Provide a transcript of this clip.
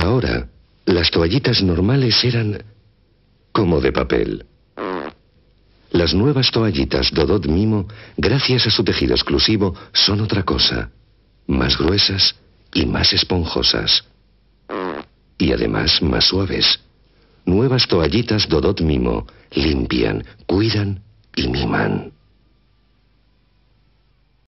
ahora, las toallitas normales eran como de papel. Las nuevas toallitas Dodot Mimo, gracias a su tejido exclusivo, son otra cosa, más gruesas y más esponjosas. Y además más suaves. Nuevas toallitas Dodot Mimo limpian, cuidan y miman.